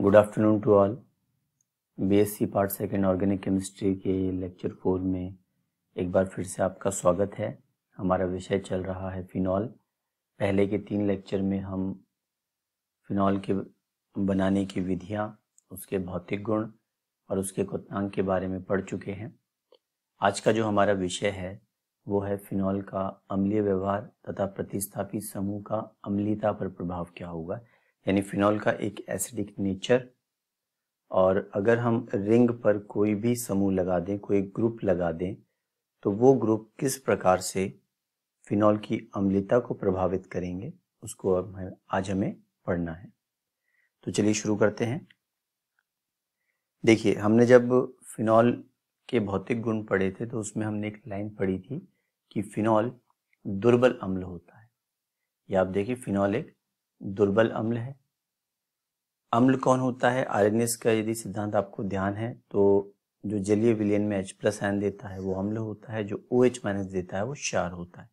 good afternoon to all BSc part second organic chemistry के lecture four में एक बार फिर से आपका स्वागत है हमारा विषय चल रहा है फिनॉल पहले के तीन लेक्चर में हम फिनॉल के बनाने की विधियाँ उसके भौतिक गुण और उसके कृतनांक के बारे में पढ़ चुके हैं आज का जो हमारा विषय है वो है फिनॉल का अम्लीय व्यवहार तथा प्रतिस्थापित समूह का अम्लीता पर प्रभाव क्या होगा यानी फिनॉल का एक एसिडिक नेचर और अगर हम रिंग पर कोई भी समूह लगा दें कोई ग्रुप लगा दें तो वो ग्रुप किस प्रकार से फिनॉल की अम्लता को प्रभावित करेंगे उसको अब आज हमें पढ़ना है तो चलिए शुरू करते हैं देखिए हमने जब फिनॉल के भौतिक गुण पढ़े थे तो उसमें हमने एक लाइन पढ़ी थी कि फिनॉल दुर्बल अम्ल होता है या आप देखिए फिनॉल एक दुर्बल अम्ल है अम्ल कौन होता है आरएनएस का यदि सिद्धांत आपको ध्यान है तो जो जलीय विलियन में H प्लस आयन देता है वो अम्ल होता है जो ओ एच माइनस देता है वो क्षार होता है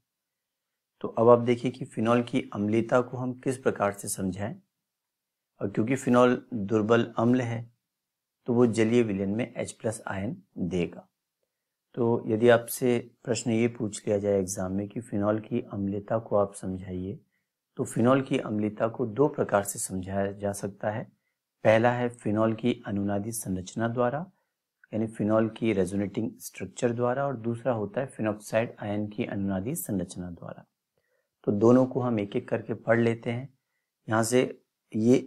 तो अब आप देखिए कि फिनॉल की अम्लीता को हम किस प्रकार से समझाएं और क्योंकि फिनॉल दुर्बल अम्ल है तो वो जलीय विलयन में H प्लस आयन देगा तो यदि आपसे प्रश्न ये पूछ लिया जाए एग्जाम में कि फिनॉल की अम्लता को आप समझाइए तो फिनॉल की अम्लिता को दो प्रकार से समझाया जा सकता है पहला है फिनॉल की अनुनादी संरचना द्वारा यानी फिनॉल की रेजोनेटिंग स्ट्रक्चर द्वारा और दूसरा होता है फिनॉक्साइड आयन की अनुनादी संरचना द्वारा तो दोनों को हम एक एक करके पढ़ लेते हैं यहाँ से ये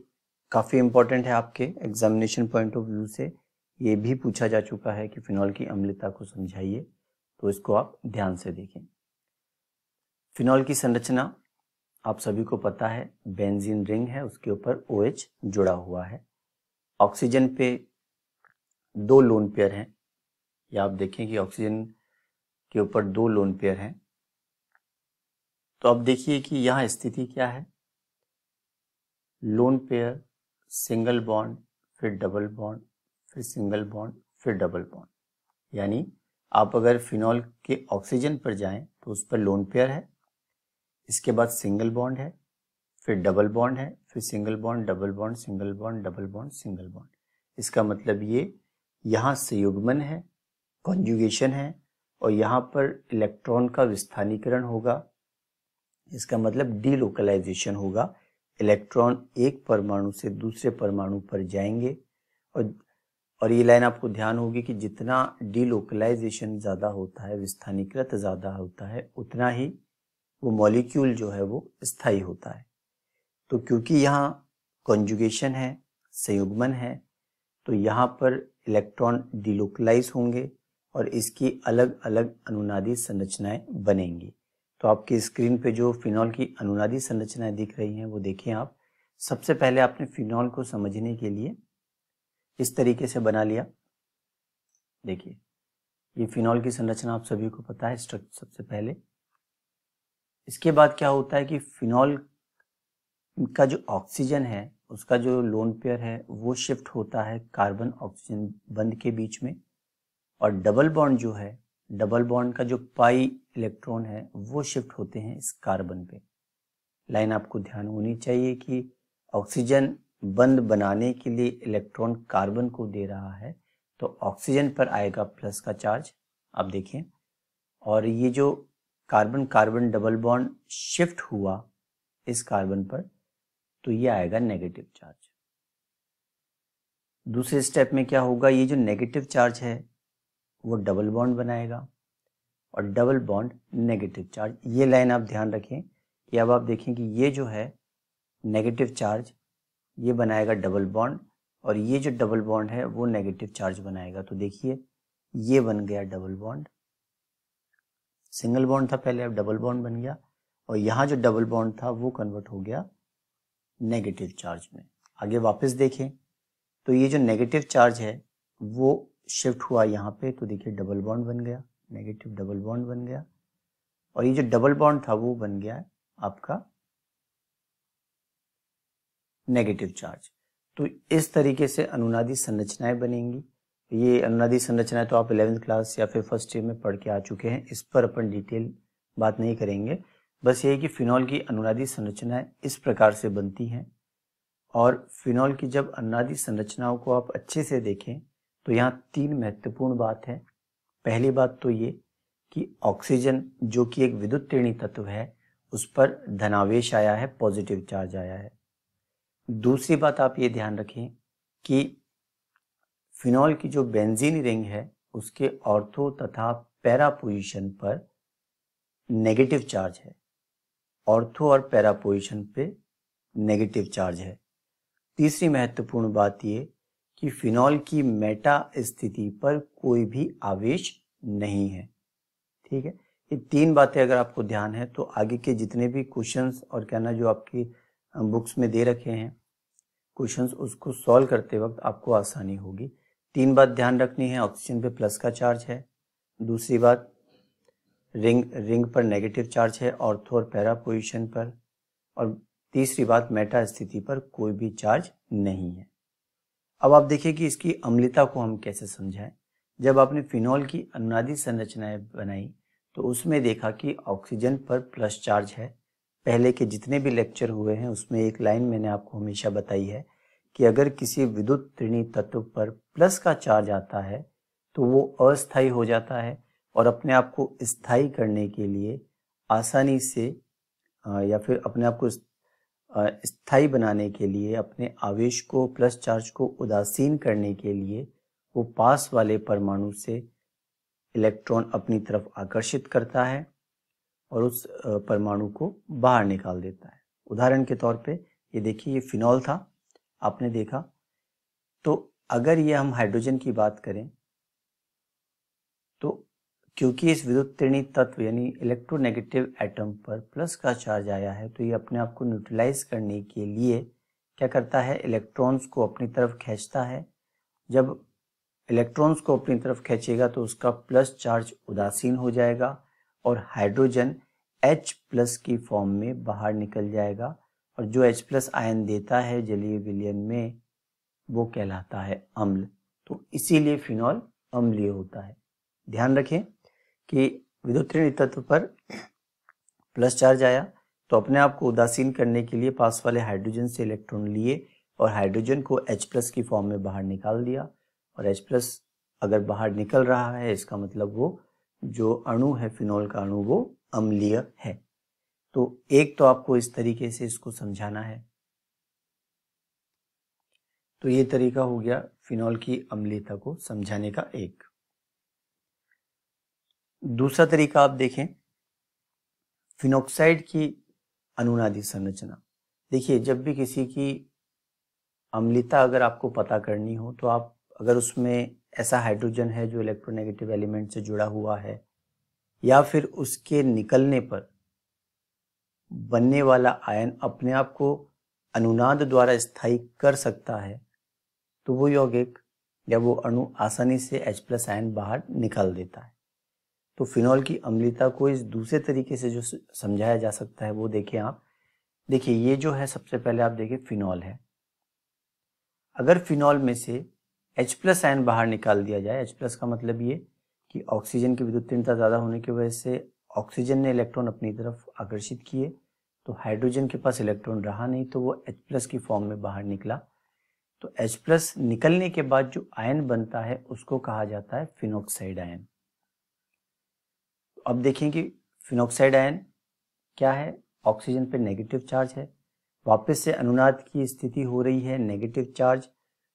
काफ़ी इम्पोर्टेंट है आपके एग्जामिनेशन पॉइंट ऑफ व्यू से ये भी पूछा जा चुका है कि फिनॉल की अम्लता को समझाइए तो इसको आप ध्यान से देखें फिनॉल की संरचना आप सभी को पता है बेंजीन रिंग है उसके ऊपर ओ OH जुड़ा हुआ है ऑक्सीजन पे दो लोन पेयर हैं या आप देखें कि ऑक्सीजन के ऊपर दो लोन पेयर हैं तो अब देखिए कि यहाँ स्थिति क्या है लोन पेयर सिंगल बॉन्ड फिर डबल बॉन्ड फिर सिंगल बॉन्ड फिर डबल बॉन्ड यानी आप अगर फिनॉल के ऑक्सीजन पर जाएं तो उस पर लोन पेयर है इसके बाद सिंगल बॉन्ड है फिर डबल बॉन्ड है फिर single bond double bond single bond double bond single bond इसका मतलब ये यहाँ संयुग्मन है कॉन्जुगेशन है और यहाँ पर इलेक्ट्रॉन का विस्थानीकरण होगा इसका मतलब डीलोकलाइजेशन होगा इलेक्ट्रॉन एक परमाणु से दूसरे परमाणु पर जाएंगे और और ये लाइन आपको ध्यान होगी कि जितना डीलोकलाइजेशन ज़्यादा होता है विस्थानीकृत ज़्यादा होता है उतना ही वो मॉलिक्यूल जो है वो स्थायी होता है तो क्योंकि यहाँ कंजुगेशन है संयुग्मन है तो यहाँ पर इलेक्ट्रॉन डिलोकलाइज होंगे और इसकी अलग अलग अनुनादी संरचनाएं बनेंगी तो आपकी स्क्रीन पे जो फिनॉल की अनुनादी संरचनाएं दिख रही हैं वो देखें आप सबसे पहले आपने फिनॉल को समझने के लिए इस तरीके से बना लिया देखिए ये फिनॉल की संरचना आप सभी को पता है स्ट्रक्चर सबसे पहले इसके बाद क्या होता है कि फिनॉल का जो ऑक्सीजन है उसका जो लोन पेयर है वो शिफ्ट होता है कार्बन ऑक्सीजन बंद के बीच में और डबल बॉन्ड जो है डबल बॉन्ड का जो पाई इलेक्ट्रॉन है वो शिफ्ट होते हैं इस कार्बन पे लाइन आपको ध्यान होनी चाहिए कि ऑक्सीजन बंद बनाने के लिए इलेक्ट्रॉन कार्बन को दे रहा है तो ऑक्सीजन पर आएगा प्लस का चार्ज आप देखें और ये जो carbon carbon double bond shift हुआ इस कार्बन पर तो ये आएगा नेगेटिव चार्ज दूसरे स्टेप में क्या होगा ये जो नेगेटिव चार्ज है वो डबल बॉन्ड बनाएगा और डबल बॉन्ड नेगेटिव चार्ज ये लाइन आप ध्यान रखें कि अब आप देखें कि ये जो है नेगेटिव चार्ज ये बनाएगा डबल बॉन्ड और ये जो डबल बॉन्ड है वो नेगेटिव चार्ज बनाएगा तो देखिए ये बन गया डबल बॉन्ड सिंगल बॉन्ड था पहले अब डबल बॉन्ड बन गया और यहाँ जो डबल बॉन्ड था वो कन्वर्ट हो गया नेगेटिव चार्ज में आगे वापस देखें तो ये जो नेगेटिव चार्ज है वो शिफ्ट हुआ यहाँ पे तो देखिए डबल बॉन्ड बन गया नेगेटिव डबल बॉन्ड बन गया और ये जो डबल बॉन्ड था वो बन गया आपका नेगेटिव चार्ज तो इस तरीके से अनुनादी संरचनाएं बनेंगी ये नदी संरचना है तो आप इलेवेंथ क्लास या फिर फर्स्ट ईयर में पढ़ के आ चुके हैं इस पर अपन डिटेल बात नहीं करेंगे बस ये कि फिनॉल की अनुनादी संरचनाएं इस प्रकार से बनती हैं और फिनॉल की जब अनुनादी संरचनाओं को आप अच्छे से देखें तो यहाँ तीन महत्वपूर्ण बात है पहली बात तो ये कि ऑक्सीजन जो कि एक विद्युत टेणी तत्व है उस पर धनावेश आया है पॉजिटिव चार्ज आया है दूसरी बात आप ये ध्यान रखें कि फिनॉल की जो बेंजीन रिंग है उसके ऑर्थो तथा पैरा पोजिशन पर नेगेटिव चार्ज है ऑर्थो और पैरा पोजिशन पे नेगेटिव चार्ज है तीसरी महत्वपूर्ण बात ये कि फिनॉल की मेटा स्थिति पर कोई भी आवेश नहीं है ठीक है ये तीन बातें अगर आपको ध्यान है तो आगे के जितने भी क्वेश्चंस और कहना जो आपकी बुक्स में दे रखे हैं क्वेश्चंस उसको सॉल्व करते वक्त आपको आसानी होगी तीन बात ध्यान रखनी है ऑक्सीजन पे प्लस का चार्ज है दूसरी बात रिंग रिंग पर नेगेटिव चार्ज है ऑर्थो और पैरा पोजिशन पर और तीसरी बात मेटा स्थिति पर कोई भी चार्ज नहीं है अब आप देखिए कि इसकी अम्लता को हम कैसे समझाएं जब आपने फिनॉल की अनुनादी संरचनाएं बनाई तो उसमें देखा कि ऑक्सीजन पर प्लस चार्ज है पहले के जितने भी लेक्चर हुए हैं उसमें एक लाइन मैंने आपको हमेशा बताई है कि अगर किसी विद्युत ऋणी तत्व पर प्लस का चार्ज आता है तो वो अस्थाई हो जाता है और अपने आप को स्थाई करने के लिए आसानी से या फिर अपने आप को स्थायी बनाने के लिए अपने आवेश को प्लस चार्ज को उदासीन करने के लिए वो पास वाले परमाणु से इलेक्ट्रॉन अपनी तरफ आकर्षित करता है और उस परमाणु को बाहर निकाल देता है उदाहरण के तौर पे ये देखिए ये फिनॉल था आपने देखा तो अगर ये हम हाइड्रोजन की बात करें तो क्योंकि इस विद्युत तत्व यानी इलेक्ट्रोनेगेटिव एटम पर प्लस का चार्ज आया है तो ये अपने आप को न्यूट्रलाइज करने के लिए क्या करता है इलेक्ट्रॉन्स को अपनी तरफ खींचता है जब इलेक्ट्रॉन्स को अपनी तरफ खींचेगा तो उसका प्लस चार्ज उदासीन हो जाएगा और हाइड्रोजन H प्लस की फॉर्म में बाहर निकल जाएगा और जो H प्लस आयन देता है जलीय विलयन में वो कहलाता है अम्ल तो इसीलिए फिनॉल अम्लीय होता है ध्यान रखें कि विद्युत तत्व पर प्लस चार्ज आया तो अपने आप को उदासीन करने के लिए पास वाले हाइड्रोजन से इलेक्ट्रॉन लिए और हाइड्रोजन को H प्लस की फॉर्म में बाहर निकाल दिया और H प्लस अगर बाहर निकल रहा है इसका मतलब वो जो अणु है फिनॉल का अणु वो अम्लीय है तो एक तो आपको इस तरीके से इसको समझाना है तो ये तरीका हो गया फिनॉल की अम्लीयता को समझाने का एक दूसरा तरीका आप देखें फिनोक्साइड की अनुनादी संरचना देखिए जब भी किसी की अम्लिता अगर आपको पता करनी हो तो आप अगर उसमें ऐसा हाइड्रोजन है जो इलेक्ट्रोनेगेटिव एलिमेंट से जुड़ा हुआ है या फिर उसके निकलने पर बनने वाला आयन अपने आप को अनुनाद द्वारा स्थायी कर सकता है तो वो यौगिक या वो अणु आसानी से H प्लस आयन बाहर निकाल देता है तो फिनॉल की अम्लीता को इस दूसरे तरीके से जो समझाया जा सकता है वो देखें आप देखिए ये जो है सबसे पहले आप देखिए फिनॉल है अगर फिनॉल में से H प्लस आयन बाहर निकाल दिया जाए H प्लस का मतलब ये कि ऑक्सीजन की विद्युत ज़्यादा होने की वजह से ऑक्सीजन ने इलेक्ट्रॉन अपनी तरफ आकर्षित किए तो हाइड्रोजन के पास इलेक्ट्रॉन रहा नहीं तो वो H प्लस की फॉर्म में बाहर निकला तो H प्लस निकलने के बाद जो आयन बनता है उसको कहा जाता है फिनोक्साइड आयन अब देखें कि फिनोक्साइड आयन क्या है ऑक्सीजन पे नेगेटिव चार्ज है वापस से अनुनाद की स्थिति हो रही है नेगेटिव चार्ज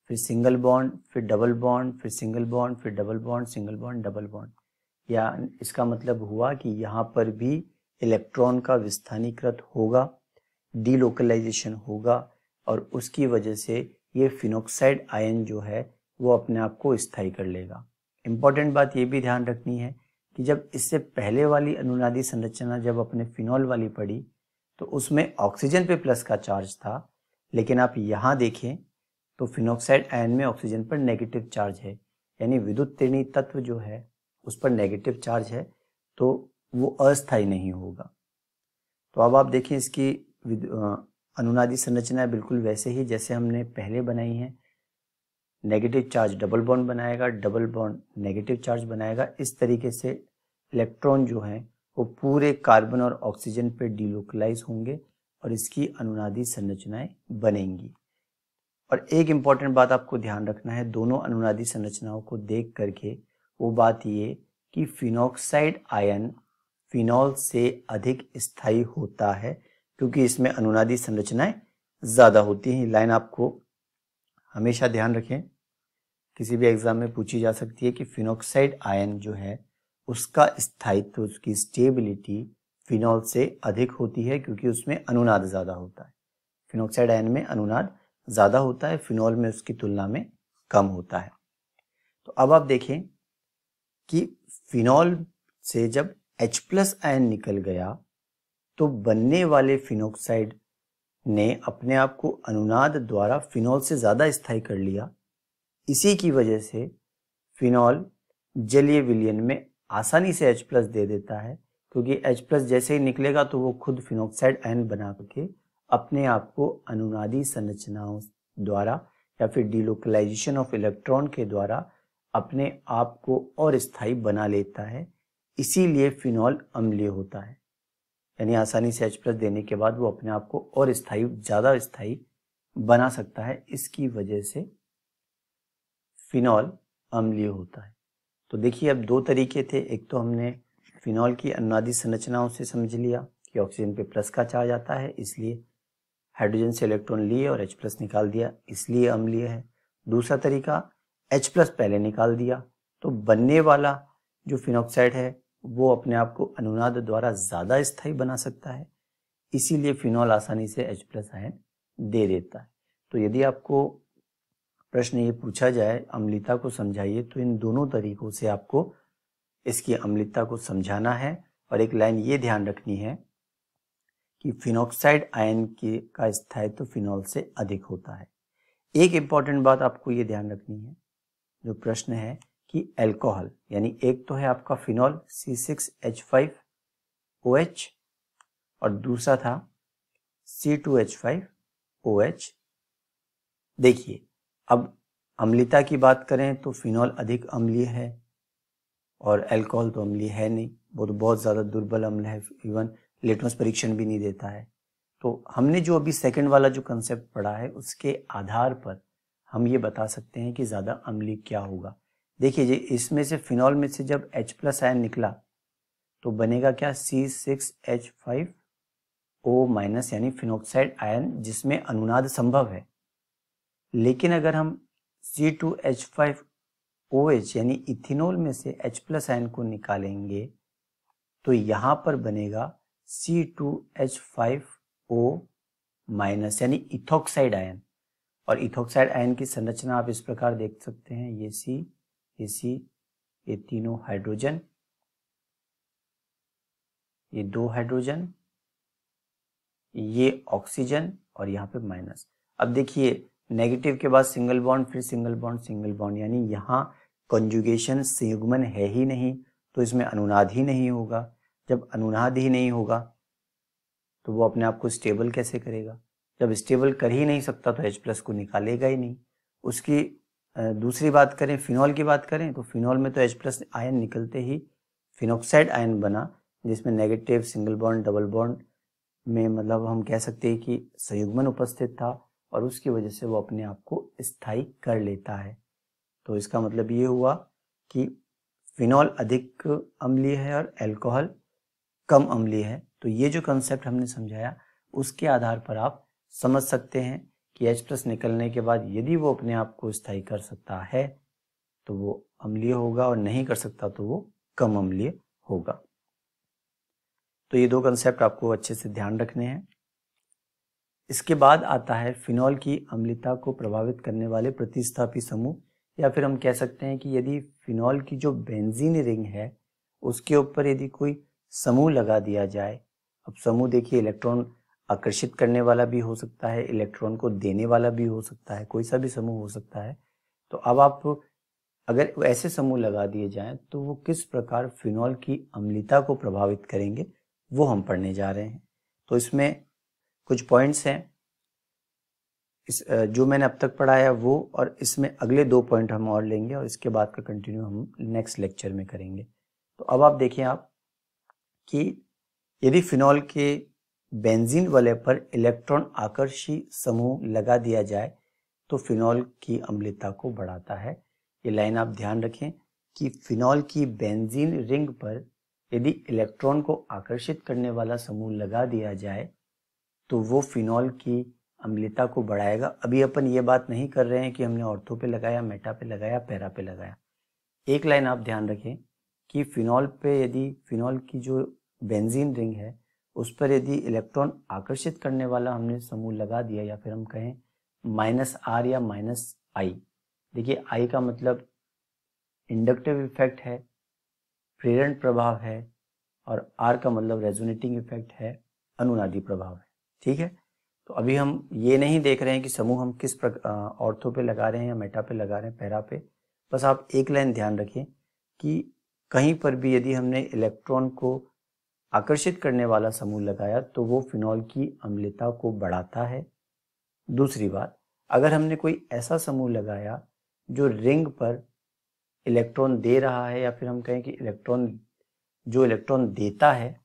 फिर सिंगल बॉन्ड फिर डबल बॉन्ड फिर सिंगल बॉन्ड फिर double bond single bond double bond या इसका मतलब हुआ कि यहाँ पर भी इलेक्ट्रॉन का विस्थानीकृत होगा डीलोकलाइजेशन होगा और उसकी वजह से ये फिनोक्साइड आयन जो है वो अपने आप को स्थायी कर लेगा इम्पॉर्टेंट बात ये भी ध्यान रखनी है कि जब इससे पहले वाली अनुनादी संरचना जब अपने फिनॉल वाली पड़ी तो उसमें ऑक्सीजन पे प्लस का चार्ज था लेकिन आप यहाँ देखें तो फिनोक्साइड आयन में ऑक्सीजन पर नेगेटिव चार्ज है यानी विद्युत तत्व जो है उस पर नेगेटिव चार्ज है तो वो अस्थायी नहीं होगा तो अब आप देखिए इसकी अनुनादी संरचना बिल्कुल वैसे ही जैसे हमने पहले बनाई है नेगेटिव चार्ज डबल बॉन्ड बनाएगा डबल बॉन्ड नेगेटिव चार्ज बनाएगा इस तरीके से इलेक्ट्रॉन जो है वो पूरे कार्बन और ऑक्सीजन पे डिलोकलाइज होंगे और इसकी अनुनादी संरचनाएं बनेंगी और एक इम्पॉर्टेंट बात आपको ध्यान रखना है दोनों अनुनादी संरचनाओं को देख करके वो बात ये कि फिनोक्साइड आयन फिनॉल से अधिक स्थायी होता है क्योंकि इसमें अनुनादी संरचनाएं ज़्यादा होती हैं लाइन आपको हमेशा ध्यान रखें किसी भी एग्ज़ाम में पूछी जा सकती है कि फिनोक्साइड आयन जो है उसका स्थायित्व उसकी स्टेबिलिटी फिनॉल से अधिक होती है क्योंकि उसमें अनुनाद ज़्यादा होता है फिनोक्साइड आयन में अनुनाद ज़्यादा होता है फिनॉल में उसकी तुलना में कम होता है तो अब आप देखें कि फिनॉल से जब एच प्लस आयन निकल गया तो बनने वाले फिनोक्साइड ने अपने आप को अनुनाद द्वारा फिनॉल से ज़्यादा स्थायी कर लिया इसी की वजह से फिनॉल जलीय विलियन में आसानी से H प्लस दे देता है क्योंकि H प्लस जैसे ही निकलेगा तो वो खुद फिनोक्साइड आयन बना के अपने आप को अनुनादी संरचनाओं द्वारा या फिर डिलोकलाइजेशन ऑफ इलेक्ट्रॉन के द्वारा अपने आप को और स्थायी बना लेता है इसीलिए फिनॉल अम्लीय होता है यानी आसानी से एच प्लस देने के बाद वो अपने आप को और स्थायी ज़्यादा स्थायी बना सकता है इसकी वजह से फिनॉल अम्लीय होता है तो देखिए अब दो तरीके थे एक तो हमने फिनॉल की अनुनादी संरचनाओं से समझ लिया कि ऑक्सीजन पे प्लस का चार्ज आता है इसलिए हाइड्रोजन से इलेक्ट्रॉन लिए और एच प्लस निकाल दिया इसलिए अम्लीय है दूसरा तरीका एच प्लस पहले निकाल दिया तो बनने वाला जो फिनॉक्साइड है वो अपने आप को अनुनाद द्वारा ज़्यादा स्थायी बना सकता है इसीलिए फिनॉल आसानी से H प्लस आयन दे देता है तो यदि आपको प्रश्न ये पूछा जाए अम्लिता को समझाइए तो इन दोनों तरीकों से आपको इसकी अम्लिता को समझाना है और एक लाइन ये ध्यान रखनी है कि फिनॉक्साइड आयन के का स्थायित्व तो फिनॉल से अधिक होता है एक इम्पॉर्टेंट बात आपको ये ध्यान रखनी है जो प्रश्न है कि अल्कोहल यानी एक तो है आपका phenol C six H five O H और दूसरा था C two H five O H देखिए अब अम्लिता की बात करें तो फिनॉल अधिक अम्लीय है और अल्कोहल तो अम्लीय है नहीं वो तो बहुत ज़्यादा दुर्बल अम्ल है इवन लेटमस परीक्षण भी नहीं देता है तो हमने जो अभी सेकंड वाला जो कंसेप्ट पढ़ा है उसके आधार पर हम ये बता सकते हैं कि ज़्यादा अम्लीय क्या होगा देखिए इसमें से फिनॉल में से जब H प्लस आयन निकला तो बनेगा क्या C six H five O minus यानी फिनोक्साइड आयन जिसमें अनुनाद संभव है लेकिन अगर हम C two H five O H यानी इथिनोल में से H प्लस आयन को निकालेंगे तो यहाँ पर बनेगा C two H five O minus यानी इथोक्साइड आयन और इथोक्साइड आयन की संरचना आप इस प्रकार देख सकते हैं ये सी इसी ये तीनों हाइड्रोजन ये दो हाइड्रोजन ये ऑक्सीजन और यहाँ पे माइनस अब देखिए नेगेटिव के बाद सिंगल बॉन्ड फिर सिंगल बॉन्ड सिंगल बॉन्ड यानी यहाँ कंजुगेशन संयुग्मन है ही नहीं तो इसमें अनुनाद ही नहीं होगा जब अनुनाद ही नहीं होगा तो वो अपने आप को स्टेबल कैसे करेगा जब स्टेबल कर ही नहीं सकता तो H प्लस को निकालेगा ही नहीं उसकी दूसरी बात करें फिनॉल की बात करें तो फिनॉल में तो एच प्लस आयन निकलते ही फिनॉक्साइड आयन बना जिसमें negative single bond double bond में मतलब हम कह सकते हैं कि संयुग्मन उपस्थित था और उसकी वजह से वो अपने आप को स्थायी कर लेता है तो इसका मतलब ये हुआ कि फिनॉल अधिक अम्लीय है और एल्कोहल कम अम्लीय है तो ये जो कंसेप्ट हमने समझाया उसके आधार पर आप समझ सकते हैं कि एच प्लस निकलने के बाद यदि वो अपने आप को स्थायी कर सकता है तो वो अम्लीय होगा और नहीं कर सकता तो वो कम अम्लीय होगा तो ये दो कंसेप्ट आपको अच्छे से ध्यान रखने हैं इसके बाद आता है फिनॉल की अम्लता को प्रभावित करने वाले प्रतिस्थापी समूह या फिर हम कह सकते हैं कि यदि फिनॉल की जो बेंजीन रिंग है उसके ऊपर यदि कोई समूह लगा दिया जाए अब समूह देखिए इलेक्ट्रॉन आकर्षित करने वाला भी हो सकता है इलेक्ट्रॉन को देने वाला भी हो सकता है कोई सा भी समूह हो सकता है तो अब आप अगर ऐसे समूह लगा दिए जाएं तो वो किस प्रकार फिनॉल की अम्लिता को प्रभावित करेंगे वो हम पढ़ने जा रहे हैं तो इसमें कुछ पॉइंट्स हैं इस जो मैंने अब तक पढ़ाया वो और इसमें अगले दो पॉइंट हम और लेंगे और इसके बाद का कंटिन्यू हम नेक्स्ट लेक्चर में करेंगे तो अब आप देखें आप कि यदि फिनॉल के बेंजीन वाले पर इलेक्ट्रॉन आकर्षी समूह लगा दिया जाए तो फिनॉल की अम्लता को बढ़ाता है ये लाइन आप ध्यान रखें कि फिनॉल की बेंजीन रिंग पर यदि इलेक्ट्रॉन को आकर्षित करने वाला समूह लगा दिया जाए तो वो फिनॉल की अम्लता को बढ़ाएगा अभी अपन ये बात नहीं कर रहे हैं कि हमने ऑर्थो पे लगाया मेटा पे लगाया पैरा पे लगाया एक लाइन आप ध्यान रखें कि फिनॉल पे यदि फिनॉल की जो बेंजीन रिंग है उस पर यदि इलेक्ट्रॉन आकर्षित करने वाला हमने समूह लगा दिया या फिर हम कहें माइनस आर या माइनस आई देखिए आई का मतलब इंडक्टिव इफेक्ट है प्रेरण प्रभाव है और आर का मतलब रेजोनेटिंग इफेक्ट है अनुनादी प्रभाव है ठीक है तो अभी हम ये नहीं देख रहे हैं कि समूह हम किस ऑर्थो पे लगा रहे हैं या मेटा पे लगा रहे हैं पैरा पे बस आप एक लाइन ध्यान रखें कि कहीं पर भी यदि हमने इलेक्ट्रॉन को आकर्षित करने वाला समूह लगाया तो वो फिनॉल की अम्लता को बढ़ाता है दूसरी बात अगर हमने कोई ऐसा समूह लगाया जो रिंग पर इलेक्ट्रॉन दे रहा है या फिर हम कहें कि इलेक्ट्रॉन जो इलेक्ट्रॉन देता है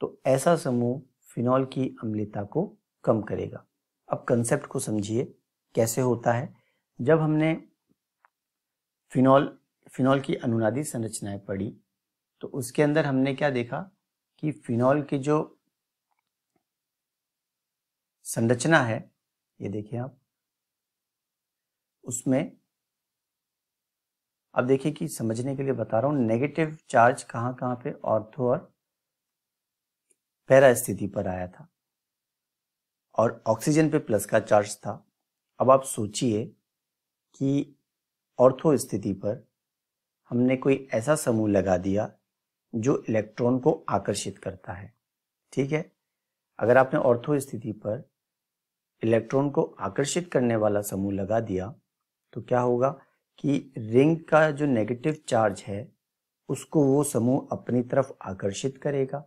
तो ऐसा समूह फिनॉल की अम्लता को कम करेगा अब कंसेप्ट को समझिए कैसे होता है जब हमने फिनॉल फिनॉल की अनुनादी संरचनाएं पढ़ी तो उसके अंदर हमने क्या देखा कि फिनॉल की जो संरचना है ये देखिए आप उसमें अब देखिए कि समझने के लिए बता रहा हूं नेगेटिव चार्ज कहां कहां पे ऑर्थो और पैरा स्थिति पर आया था और ऑक्सीजन पे प्लस का चार्ज था अब आप सोचिए कि ऑर्थो स्थिति पर हमने कोई ऐसा समूह लगा दिया जो इलेक्ट्रॉन को आकर्षित करता है ठीक है अगर आपने ऑर्थो स्थिति पर इलेक्ट्रॉन को आकर्षित करने वाला समूह लगा दिया तो क्या होगा कि रिंग का जो नेगेटिव चार्ज है उसको वो समूह अपनी तरफ आकर्षित करेगा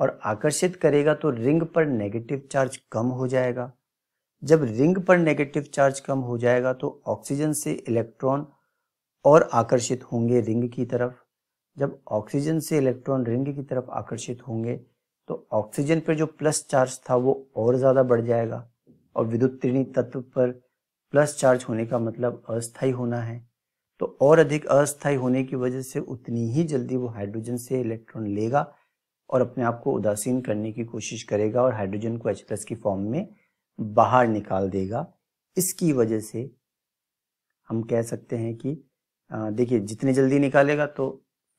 और आकर्षित करेगा तो रिंग पर नेगेटिव चार्ज कम हो जाएगा जब रिंग पर नेगेटिव चार्ज कम हो जाएगा तो ऑक्सीजन से इलेक्ट्रॉन और आकर्षित होंगे रिंग की तरफ जब ऑक्सीजन से इलेक्ट्रॉन रिंग की तरफ आकर्षित होंगे तो ऑक्सीजन पर जो प्लस चार्ज था वो और ज़्यादा बढ़ जाएगा और विद्युत त्रिणी तत्व पर प्लस चार्ज होने का मतलब अस्थायी होना है तो और अधिक अस्थायी होने की वजह से उतनी ही जल्दी वो हाइड्रोजन से इलेक्ट्रॉन लेगा और अपने आप को उदासीन करने की कोशिश करेगा और हाइड्रोजन को एच प्लस की फॉर्म में बाहर निकाल देगा इसकी वजह से हम कह सकते हैं कि देखिए जितने जल्दी निकालेगा तो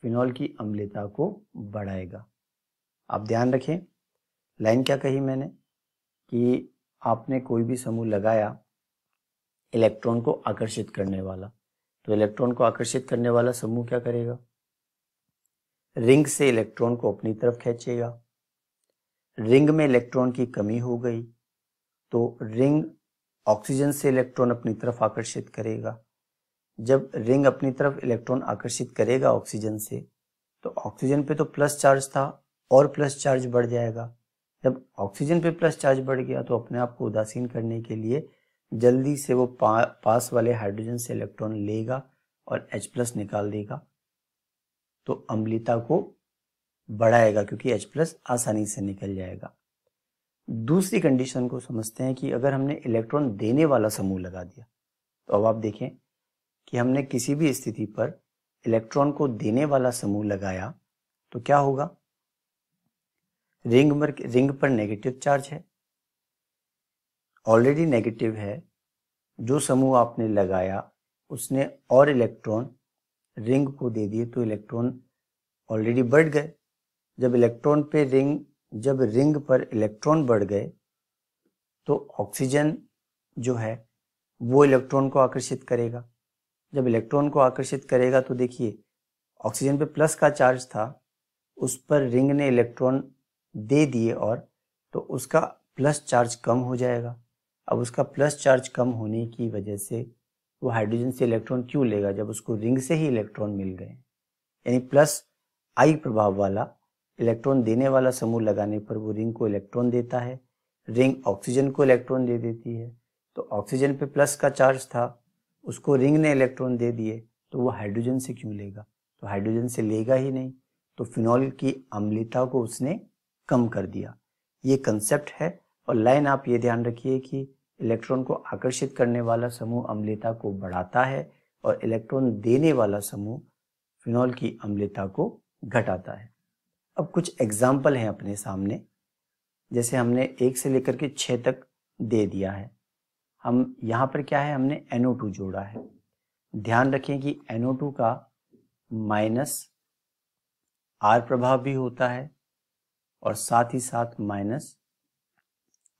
फिनॉल की अम्लता को बढ़ाएगा आप ध्यान रखें लाइन क्या कही मैंने कि आपने कोई भी समूह लगाया इलेक्ट्रॉन को आकर्षित करने वाला तो इलेक्ट्रॉन को आकर्षित करने वाला समूह क्या करेगा रिंग से इलेक्ट्रॉन को अपनी तरफ खींचेगा रिंग में इलेक्ट्रॉन की कमी हो गई तो रिंग ऑक्सीजन से इलेक्ट्रॉन अपनी तरफ आकर्षित करेगा जब रिंग अपनी तरफ इलेक्ट्रॉन आकर्षित करेगा ऑक्सीजन से तो ऑक्सीजन पे तो प्लस चार्ज था और प्लस चार्ज बढ़ जाएगा जब ऑक्सीजन पे प्लस चार्ज बढ़ गया तो अपने आप को उदासीन करने के लिए जल्दी से वो पा, पास वाले हाइड्रोजन से इलेक्ट्रॉन लेगा और H प्लस निकाल देगा तो अम्लिता को बढ़ाएगा क्योंकि H प्लस आसानी से निकल जाएगा दूसरी कंडीशन को समझते हैं कि अगर हमने इलेक्ट्रॉन देने वाला समूह लगा दिया तो अब आप देखें कि हमने किसी भी स्थिति पर इलेक्ट्रॉन को देने वाला समूह लगाया तो क्या होगा रिंग पर रिंग पर नेगेटिव चार्ज है ऑलरेडी नेगेटिव है जो समूह आपने लगाया उसने और इलेक्ट्रॉन रिंग को दे दिए तो इलेक्ट्रॉन ऑलरेडी बढ़ गए जब इलेक्ट्रॉन पे रिंग जब रिंग पर इलेक्ट्रॉन बढ़ गए तो ऑक्सीजन जो है वो इलेक्ट्रॉन को आकर्षित करेगा जब इलेक्ट्रॉन को आकर्षित करेगा तो देखिए ऑक्सीजन पे प्लस का चार्ज था उस पर रिंग ने इलेक्ट्रॉन दे दिए और तो उसका प्लस चार्ज कम हो जाएगा अब उसका प्लस चार्ज कम होने की वजह से वो हाइड्रोजन से इलेक्ट्रॉन क्यों लेगा जब उसको रिंग से ही इलेक्ट्रॉन मिल गए यानी प्लस आई प्रभाव वाला इलेक्ट्रॉन देने वाला समूह लगाने पर वो रिंग को इलेक्ट्रॉन देता है रिंग ऑक्सीजन को इलेक्ट्रॉन दे देती है तो ऑक्सीजन पे प्लस का चार्ज था उसको रिंग ने इलेक्ट्रॉन दे दिए तो वो हाइड्रोजन से क्यों लेगा तो हाइड्रोजन से लेगा ही नहीं तो फिनॉल की अम्लिता को उसने कम कर दिया ये कंसेप्ट है और लाइन आप ये ध्यान रखिए कि इलेक्ट्रॉन को आकर्षित करने वाला समूह अम्लिता को बढ़ाता है और इलेक्ट्रॉन देने वाला समूह फिनॉल की अम्लिता को घटाता है अब कुछ एग्जाम्पल हैं अपने सामने जैसे हमने एक से लेकर के छः तक दे दिया है हम यहाँ पर क्या है हमने NO2 जोड़ा है ध्यान रखें कि NO2 का माइनस आर प्रभाव भी होता है और साथ ही साथ माइनस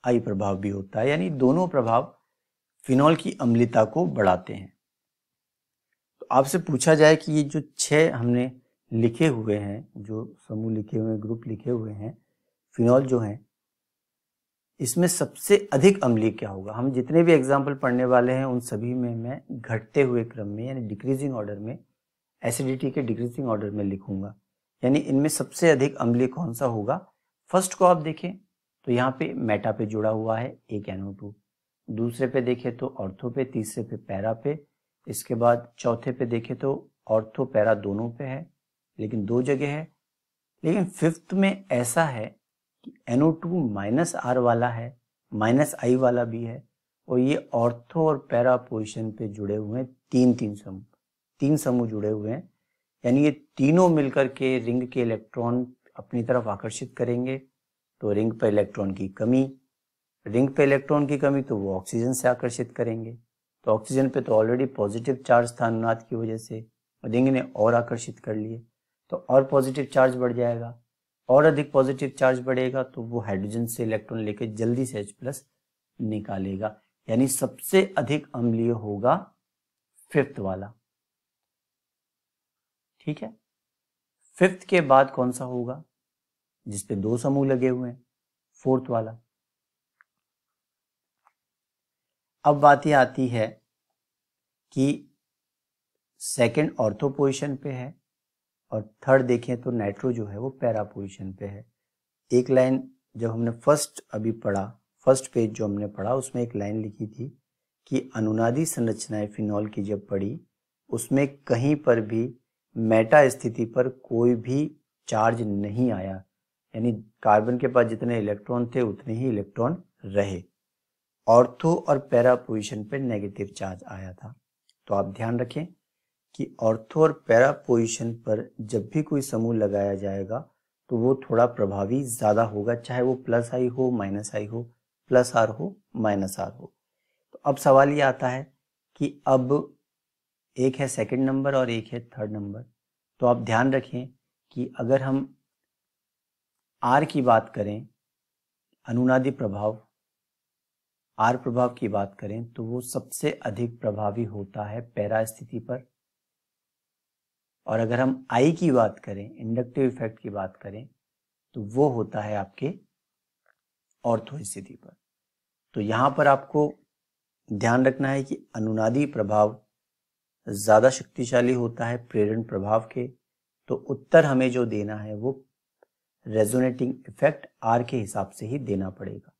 आई प्रभाव भी होता है यानी दोनों प्रभाव फिनॉल की अम्लता को बढ़ाते हैं तो आपसे पूछा जाए कि ये जो छह हमने लिखे हुए हैं जो समूह लिखे हुए ग्रुप लिखे हुए हैं फिनॉल जो है इसमें सबसे अधिक अमली क्या होगा हम जितने भी एग्जाम्पल पढ़ने वाले हैं उन सभी में मैं घटते हुए क्रम में यानी डिक्रीजिंग ऑर्डर में एसिडिटी के डिक्रीजिंग ऑर्डर में लिखूंगा यानी इनमें सबसे अधिक अम्लीय कौन सा होगा फर्स्ट को आप देखें तो यहाँ पे मेटा पे जुड़ा हुआ है एक एनओ टू दूसरे पे देखें तो ऑर्थो पे तीसरे पे पैरा पे इसके बाद चौथे पे देखें तो ऑर्थो पैरा दोनों पे है लेकिन दो जगह है लेकिन फिफ्थ में ऐसा है कि एनओ टू माइनस आर वाला है माइनस आई वाला भी है और ये ऑर्थो और पैरा पोजिशन पे जुड़े हुए हैं तीन तीन समूह तीन समूह जुड़े हुए हैं यानी ये तीनों मिलकर के रिंग के इलेक्ट्रॉन अपनी तरफ आकर्षित करेंगे तो रिंग पर इलेक्ट्रॉन की कमी रिंग पे इलेक्ट्रॉन की कमी तो वो ऑक्सीजन से आकर्षित करेंगे तो ऑक्सीजन पे तो ऑलरेडी पॉजिटिव चार्ज था अनुनाद की वजह से रिंग ने और आकर्षित कर लिए तो और पॉजिटिव चार्ज बढ़ जाएगा और अधिक पॉजिटिव चार्ज बढ़ेगा तो वो हाइड्रोजन से इलेक्ट्रॉन लेके जल्दी से एच प्लस निकालेगा यानी सबसे अधिक अम्लीय होगा फिफ्थ वाला ठीक है फिफ्थ के बाद कौन सा होगा जिसपे दो समूह लगे हुए हैं फोर्थ वाला अब बात यह आती है कि सेकंड ऑर्थो पोजिशन पे है और थर्ड देखें तो नाइट्रो जो है वो पैरा पोजिशन पे है एक लाइन जब हमने फर्स्ट अभी पढ़ा फर्स्ट पेज जो हमने पढ़ा उसमें एक लाइन लिखी थी कि अनुनादी संरचनाएं फिनॉल की जब पड़ी उसमें कहीं पर भी मेटा स्थिति पर कोई भी चार्ज नहीं आया यानी कार्बन के पास जितने इलेक्ट्रॉन थे उतने ही इलेक्ट्रॉन रहे ऑर्थो और पैरा पोजिशन पर नेगेटिव चार्ज आया था तो आप ध्यान रखें कि ऑर्थो और पैरा पोजिशन पर जब भी कोई समूह लगाया जाएगा तो वो थोड़ा प्रभावी ज़्यादा होगा चाहे वो प्लस आई हो माइनस आई हो प्लस आर हो माइनस आर हो तो अब सवाल ये आता है कि अब एक है सेकंड नंबर और एक है थर्ड नंबर तो आप ध्यान रखें कि अगर हम आर की बात करें अनुनादी प्रभाव आर प्रभाव की बात करें तो वो सबसे अधिक प्रभावी होता है पैरा स्थिति पर और अगर हम आई की बात करें इंडक्टिव इफेक्ट की बात करें तो वो होता है आपके ऑर्थो स्थिति पर तो यहां पर आपको ध्यान रखना है कि अनुनादी प्रभाव ज़्यादा शक्तिशाली होता है प्रेरण प्रभाव के तो उत्तर हमें जो देना है वो रेजोनेटिंग इफेक्ट आर के हिसाब से ही देना पड़ेगा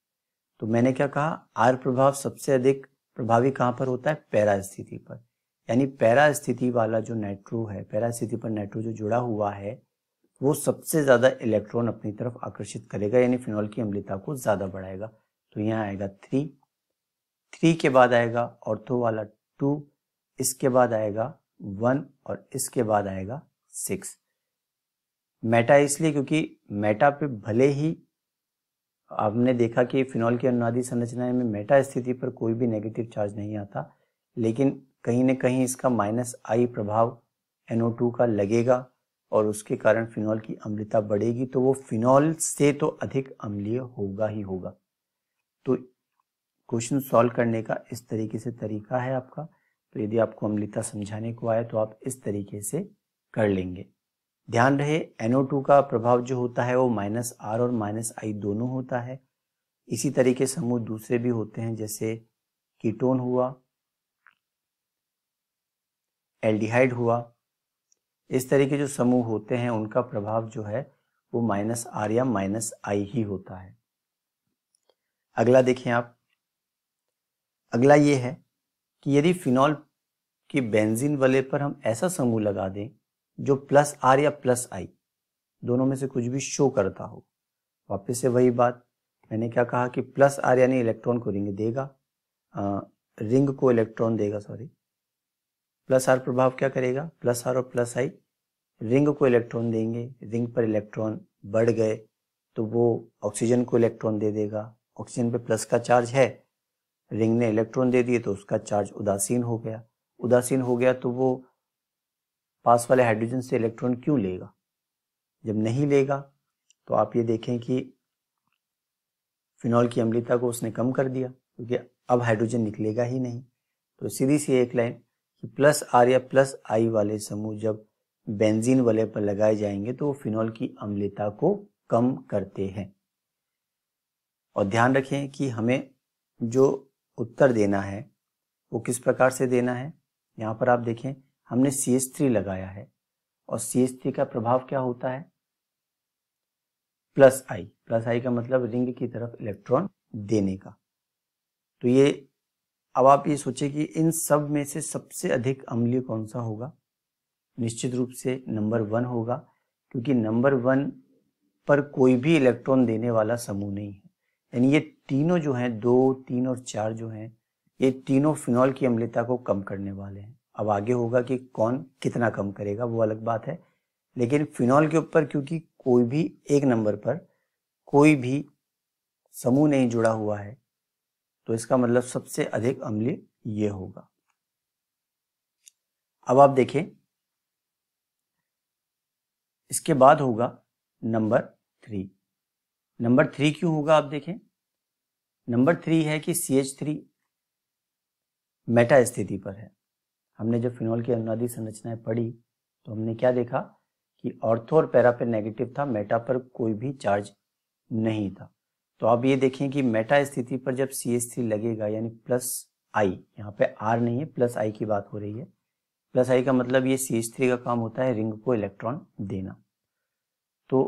तो मैंने क्या कहा आर प्रभाव सबसे अधिक प्रभावी कहाँ पर होता है पैरा स्थिति पर यानी पैरा स्थिति वाला जो नाइट्रो है पैरा स्थिति पर नाइट्रो जो जुड़ा हुआ है वो सबसे ज़्यादा इलेक्ट्रॉन अपनी तरफ आकर्षित करेगा यानी फिनॉल की अम्लता को ज़्यादा बढ़ाएगा तो यहाँ आएगा थ्री थ्री के बाद आएगा ऑर्थो वाला टू इसके बाद आएगा वन और इसके बाद आएगा सिक्स मेटा इसलिए क्योंकि मेटा पे भले ही आपने देखा कि फिनॉल की अनुनादी संरचनाएं में मेटा स्थिति पर कोई भी नेगेटिव चार्ज नहीं आता लेकिन कहीं न कहीं इसका माइनस आई प्रभाव टू का लगेगा और उसके कारण फिनॉल की अम्लता बढ़ेगी तो वो फिनॉल से तो अधिक अम्लीय होगा ही होगा तो क्वेश्चन सॉल्व करने का इस तरीके से तरीका है आपका तो यदि आपको अम्लता समझाने को आए तो आप इस तरीके से कर लेंगे ध्यान रहे टू का प्रभाव जो होता है वो माइनस आर और माइनस आई दोनों होता है इसी तरीके समूह दूसरे भी होते हैं जैसे कीटोन हुआ एल्डिहाइड हुआ इस तरह के जो समूह होते हैं उनका प्रभाव जो है वो माइनस आर या माइनस आई ही होता है अगला देखें आप अगला ये है कि यदि फिनॉल के बेंजीन वाले पर हम ऐसा समूह लगा दें जो प्लस आर या प्लस आई दोनों में से कुछ भी शो करता हो वापस से वही बात मैंने क्या कहा कि प्लस आर यानी इलेक्ट्रॉन को रिंग देगा आ, रिंग को इलेक्ट्रॉन देगा सॉरी प्लस आर प्रभाव क्या करेगा प्लस आर और प्लस आई रिंग को इलेक्ट्रॉन देंगे रिंग पर इलेक्ट्रॉन बढ़ गए तो वो ऑक्सीजन को इलेक्ट्रॉन दे देगा ऑक्सीजन पे प्लस का चार्ज है रिंग ने इलेक्ट्रॉन दे दिए तो उसका चार्ज उदासीन हो गया उदासीन हो गया तो वो पास वाले हाइड्रोजन से इलेक्ट्रॉन क्यों लेगा जब नहीं लेगा तो आप ये देखें कि फिनॉल की अम्लिता को उसने कम कर दिया क्योंकि अब हाइड्रोजन निकलेगा ही नहीं तो सीधी सी एक लाइन प्लस आर या प्लस आई वाले समूह जब बेंजीन वाले पर लगाए जाएंगे तो वो फिनॉल की अम्लता को कम करते हैं और ध्यान रखें कि हमें जो उत्तर देना है वो किस प्रकार से देना है यहाँ पर आप देखें हमने सी एस थ्री लगाया है और सी एस थ्री का प्रभाव क्या होता है प्लस आई प्लस आई का मतलब रिंग की तरफ इलेक्ट्रॉन देने का तो ये अब आप ये सोचें कि इन सब में से सबसे अधिक अम्लीय कौन सा होगा निश्चित रूप से नंबर वन होगा क्योंकि नंबर वन पर कोई भी इलेक्ट्रॉन देने वाला समूह नहीं है यानी ये तीनों जो हैं दो तीन और चार जो हैं ये तीनों फिनॉल की अम्लता को कम करने वाले हैं अब आगे होगा कि कौन कितना कम करेगा वो अलग बात है लेकिन फिनॉल के ऊपर क्योंकि कोई भी एक नंबर पर कोई भी समूह नहीं जुड़ा हुआ है तो इसका मतलब सबसे अधिक अम्लीय ये होगा अब आप देखें इसके बाद होगा नंबर थ्री नंबर थ्री क्यों होगा आप देखें नंबर थ्री है कि सी एच थ्री मेटा स्थिति पर है हमने जब फिनॉल की अनुनादी संरचनाएं पढ़ी तो हमने क्या देखा कि ऑर्थो और पैरा पर नेगेटिव था मेटा पर कोई भी चार्ज नहीं था तो आप ये देखें कि मेटा स्थिति पर जब सी एस थ्री लगेगा यानी प्लस आई यहाँ पे आर नहीं है प्लस आई की बात हो रही है प्लस आई का मतलब ये सी एस थ्री का काम होता है रिंग को इलेक्ट्रॉन देना तो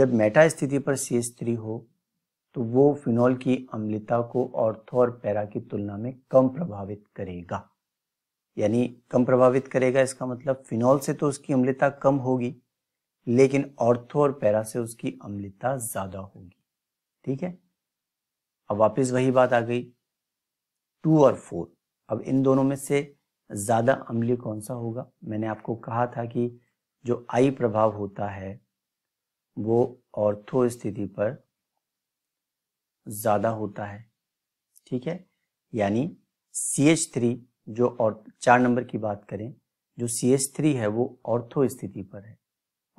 जब मेटा स्थिति पर सी एस थ्री हो तो वो फिनॉल की अम्लता को ऑर्थो और पैरा की तुलना में कम प्रभावित करेगा यानी कम प्रभावित करेगा इसका मतलब फिनॉल से तो उसकी अम्लता कम होगी लेकिन ऑर्थो और पैरा से उसकी अम्लता ज़्यादा होगी ठीक है अब वापस वही बात आ गई टू और फोर अब इन दोनों में से ज़्यादा अम्लीय कौन सा होगा मैंने आपको कहा था कि जो आई प्रभाव होता है वो ऑर्थो स्थिति पर ज़्यादा होता है ठीक है यानी सी एच थ्री जो और चार नंबर की बात करें जो सी एच थ्री है वो ऑर्थो स्थिति पर है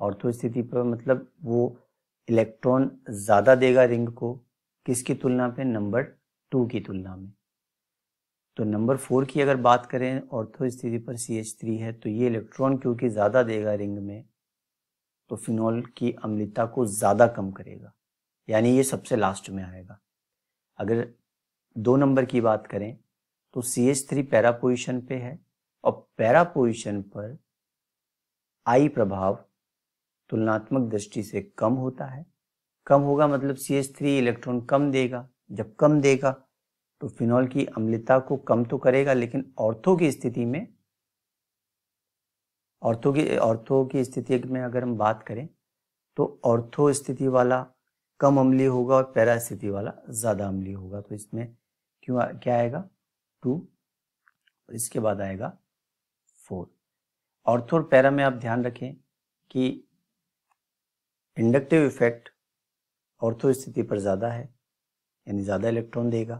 ऑर्थो स्थिति पर मतलब वो इलेक्ट्रॉन ज़्यादा देगा रिंग को किसकी तुलना पे नंबर टू की तुलना में तो नंबर फोर की अगर बात करें ऑर्थो स्थिति पर सी एच थ्री है तो ये इलेक्ट्रॉन क्योंकि ज़्यादा देगा रिंग में तो फिनॉल की अम्लता को ज़्यादा कम करेगा यानी ये सबसे लास्ट में आएगा अगर दो नंबर की बात करें तो C H three para position पे है और पैरा पोजिशन पर आई प्रभाव तुलनात्मक दृष्टि से कम होता है कम होगा मतलब सी एच थ्री इलेक्ट्रॉन कम देगा जब कम देगा तो फिनॉल की अम्लता को कम तो करेगा लेकिन ऑर्थो की स्थिति में ऑर्थो की ऑर्थो की स्थिति में अगर हम बात करें तो ऑर्थो स्थिति वाला कम अम्ली होगा और पैरा स्थिति वाला ज़्यादा अम्ली होगा तो इसमें क्यों क्या आएगा टू और इसके बाद आएगा फोर ऑर्थो और पैरा में आप ध्यान रखें कि इंडक्टिव इफेक्ट ऑर्थो स्थिति पर ज़्यादा है यानी ज़्यादा इलेक्ट्रॉन देगा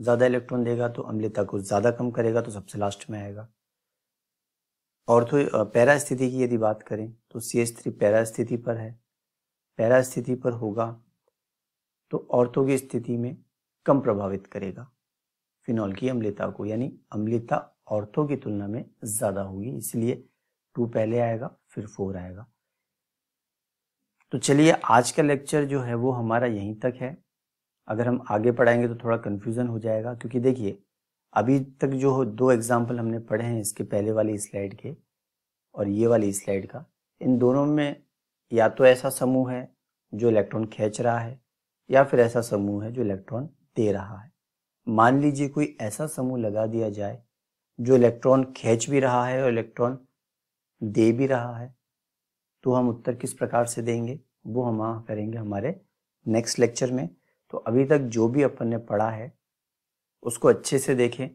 ज़्यादा इलेक्ट्रॉन देगा तो अम्लता को ज़्यादा कम करेगा तो सबसे लास्ट में आएगा ऑर्थो पैरा स्थिति की यदि बात करें तो सी एच थ्री पैरा स्थिति पर है पैरा स्थिति पर होगा तो ऑर्थो की स्थिति में कम प्रभावित करेगा फिनॉल की अम्लता को यानी अम्लता ऑर्थो की तुलना में ज़्यादा होगी इसलिए टू पहले आएगा फिर फोर आएगा तो चलिए आज का लेक्चर जो है वो हमारा यहीं तक है अगर हम आगे पढ़ाएंगे तो थोड़ा कन्फ्यूज़न हो जाएगा क्योंकि देखिए अभी तक जो दो एग्जाम्पल हमने पढ़े हैं इसके पहले वाली स्लाइड के और ये वाली स्लाइड का इन दोनों में या तो ऐसा समूह है जो इलेक्ट्रॉन खींच रहा है या फिर ऐसा समूह है जो इलेक्ट्रॉन दे रहा है मान लीजिए कोई ऐसा समूह लगा दिया जाए जो इलेक्ट्रॉन खींच भी रहा है और इलेक्ट्रॉन दे भी रहा है तो हम उत्तर किस प्रकार से देंगे वो हम करेंगे हमारे नेक्स्ट लेक्चर में तो अभी तक जो भी अपन ने पढ़ा है उसको अच्छे से देखें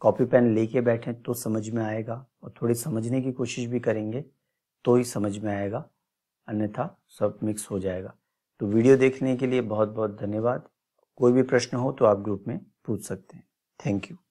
कॉपी पेन लेके बैठें तो समझ में आएगा और थोड़ी समझने की कोशिश भी करेंगे तो ही समझ में आएगा अन्यथा सब मिक्स हो जाएगा तो वीडियो देखने के लिए बहुत बहुत धन्यवाद कोई भी प्रश्न हो तो आप ग्रुप में पूछ सकते हैं थैंक यू